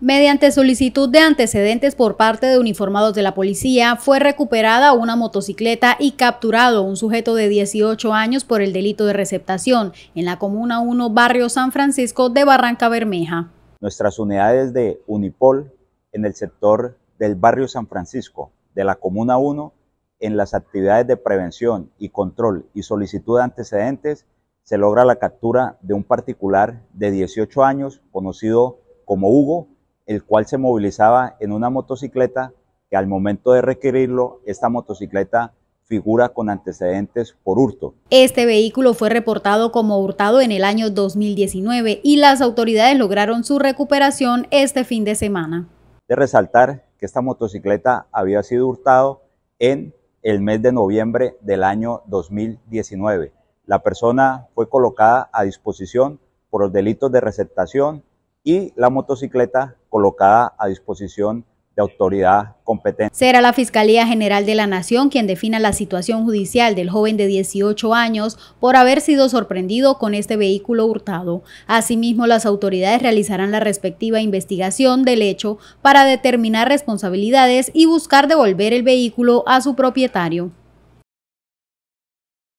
Mediante solicitud de antecedentes por parte de uniformados de la policía, fue recuperada una motocicleta y capturado un sujeto de 18 años por el delito de receptación en la Comuna 1, Barrio San Francisco de Barranca Bermeja. Nuestras unidades de Unipol en el sector del Barrio San Francisco de la Comuna 1, en las actividades de prevención y control y solicitud de antecedentes, se logra la captura de un particular de 18 años conocido como Hugo, el cual se movilizaba en una motocicleta que al momento de requerirlo, esta motocicleta figura con antecedentes por hurto. Este vehículo fue reportado como hurtado en el año 2019 y las autoridades lograron su recuperación este fin de semana. De resaltar que esta motocicleta había sido hurtado en el mes de noviembre del año 2019. La persona fue colocada a disposición por los delitos de receptación y la motocicleta colocada a disposición de autoridad competente. Será la Fiscalía General de la Nación quien defina la situación judicial del joven de 18 años por haber sido sorprendido con este vehículo hurtado. Asimismo, las autoridades realizarán la respectiva investigación del hecho para determinar responsabilidades y buscar devolver el vehículo a su propietario.